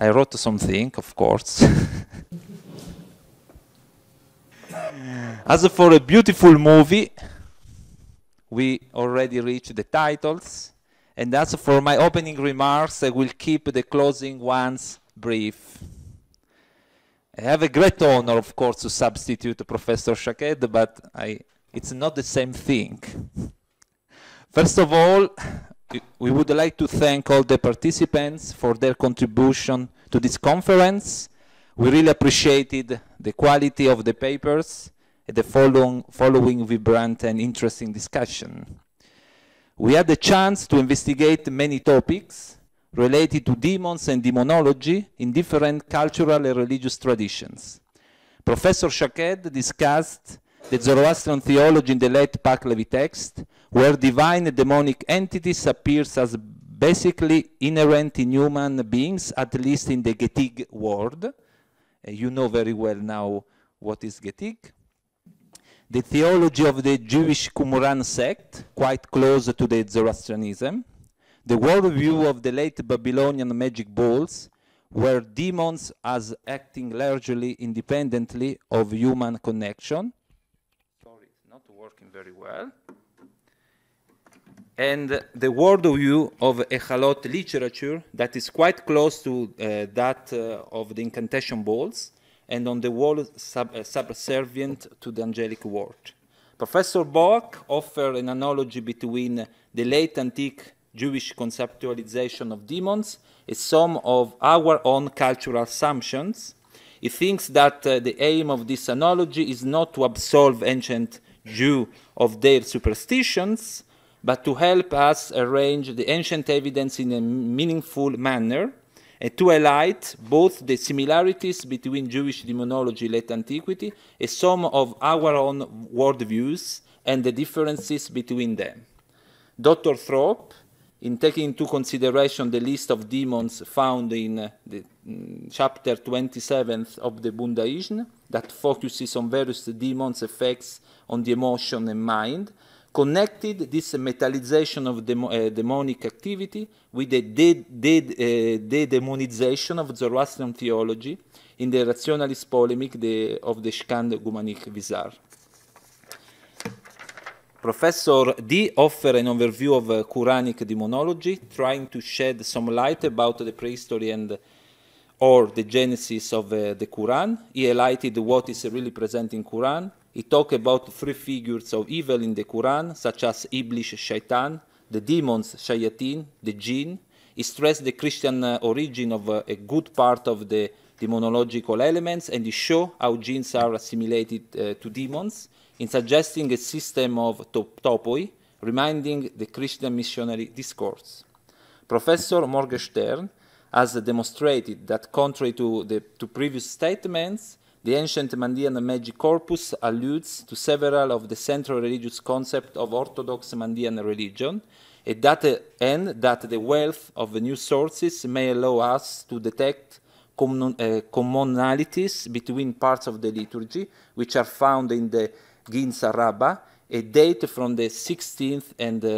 I wrote something, of course. As for a beautiful movie, we already reached the titles. And as for my opening remarks, I will keep the closing ones brief. I have a great honor, of course, to substitute Professor Shaked, but I, it's not the same thing. First of all, we would like to thank all the participants for their contribution to this conference. We really appreciated the quality of the papers and the following vibrant and interesting discussion. We had the chance to investigate many topics related to demons and demonology in different cultural and religious traditions. Professor Shaked discussed the Zoroastrian theology in the late Paklevi text, where divine and demonic entities appears as basically inherent in human beings, at least in the Getig world. Uh, you know very well now what is Getig. The theology of the Jewish Qumran sect, quite close to the Zoroastrianism. The worldview of the late Babylonian magic balls, where demons as acting largely independently of human connection, not working very well. And the worldview of Echalot literature that is quite close to uh, that uh, of the incantation balls and on the wall sub, uh, subservient to the angelic world. Professor Bock offered an analogy between the late antique Jewish conceptualization of demons and some of our own cultural assumptions. He thinks that uh, the aim of this analogy is not to absolve ancient View of their superstitions, but to help us arrange the ancient evidence in a meaningful manner and to highlight both the similarities between Jewish demonology late antiquity and some of our own worldviews and the differences between them. Dr. Thorpe in taking into consideration the list of demons found in uh, the mm, chapter 27 of the Bundaism, that focuses on various demons' effects on the emotion and mind, connected this metallization of uh, demonic activity with the de- de- uh, de-demonization of Zoroastrian theology in the rationalist polemic the, of the Schandgumanik Vizar. Professor D offers an overview of uh, Quranic demonology, trying to shed some light about the prehistory and or the genesis of uh, the Quran. He highlighted what is really present in Quran. He talked about three figures of evil in the Quran, such as Iblis, Shaitan, the demons, Shayatin, the jinn. He stressed the Christian uh, origin of uh, a good part of the demonological elements, and he showed how jinns are assimilated uh, to demons in suggesting a system of top topoi reminding the Christian missionary discourse. Professor Morgenstern has demonstrated that contrary to, the, to previous statements, the ancient Mandean magic corpus alludes to several of the central religious concepts of Orthodox Mandean religion, At that, and that the wealth of the new sources may allow us to detect eh, commonalities between parts of the liturgy, which are found in the Ginza Rabba, a date from the 16th and uh,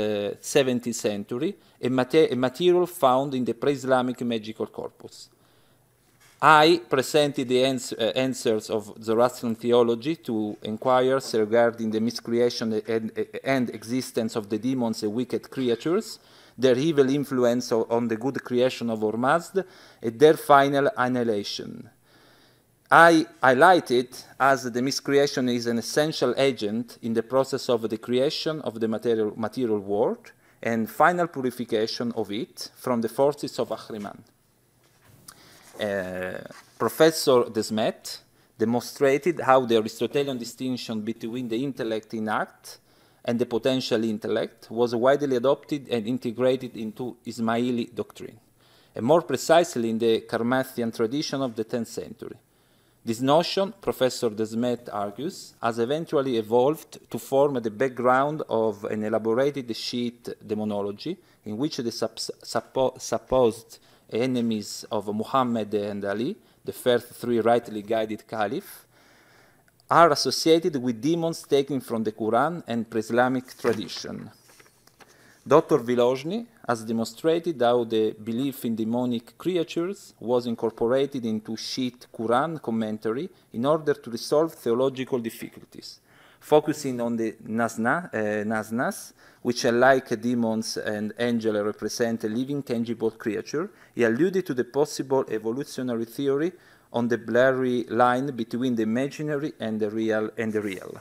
17th century, a, mater a, material found in the pre-Islamic magical corpus. I presented the ans uh, answers of Zoroastrian theology to inquirers regarding the miscreation and, and, existence of the demons and wicked creatures, their evil influence on the good creation of Ormazd, and their final annihilation. I highlight it as the miscreation is an essential agent in the process of the creation of the material, material world and final purification of it from the forces of Ahriman. Uh, Professor Desmet demonstrated how the Aristotelian distinction between the intellect in act and the potential intellect was widely adopted and integrated into Ismaili doctrine, and more precisely in the Karmathian tradition of the 10th century. This notion, Professor Desmet argues, has eventually evolved to form the background of an elaborated sheet demonology in which the suppo supposed enemies of Muhammad and Ali, the first three rightly guided caliphs, are associated with demons taken from the Quran and pre Islamic tradition. Dr. Vilozhny as demonstrated how the belief in demonic creatures was incorporated into Shiite Quran commentary in order to resolve theological difficulties, focusing on the Nasna, uh, Nasnas, which like demons and angels represent a living tangible creature, he alluded to the possible evolutionary theory on the blurry line between the imaginary and the real. And the real.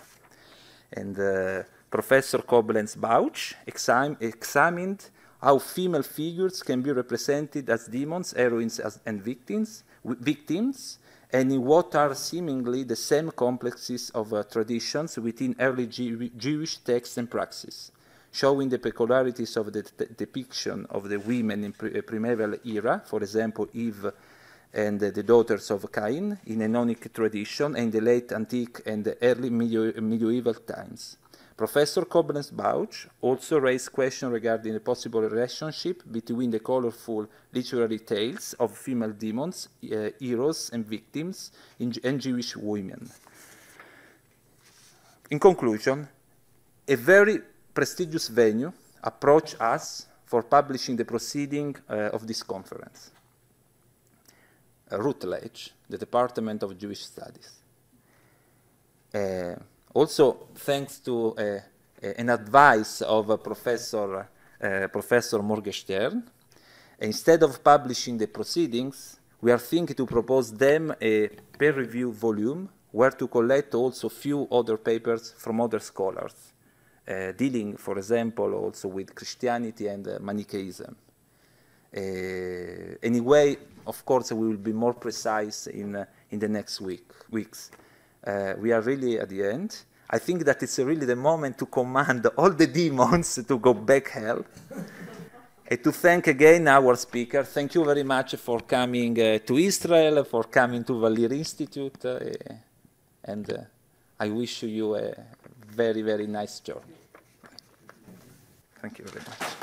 And uh, Professor Koblenz-Bauch exam examined how female figures can be represented as demons, heroines, as, and victims, victims, and in what are seemingly the same complexes of uh, traditions within early Jewish texts and praxis, showing the peculiarities of the depiction of the women in pre primeval era, for example, Eve and uh, the daughters of Cain, in a nonic tradition, and the late antique and early medieval times. Professor Koblenz-Bauch also raised questions regarding the possible relationship between the colorful literary tales of female demons, uh, heroes and victims, in, and Jewish women. In conclusion, a very prestigious venue approached us for publishing the proceeding uh, of this conference. Rutledge, the Department of Jewish Studies. Uh, also thanks to uh, uh, an advice of Professor, uh, Professor Morgenstern, instead of publishing the proceedings, we are thinking to propose them a peer review volume where to collect also few other papers from other scholars, uh, dealing, for example, also with Christianity and uh, Manichaeism. Uh, anyway, of course, we will be more precise in, in the next week, weeks uh, we are really at the end. I think that it's really the moment to command all the demons to go back hell. and to thank again our speaker. Thank you very much for coming uh, to Israel, for coming to Valir Institute, uh, and uh, I wish you a very, very nice journey. Thank you very much.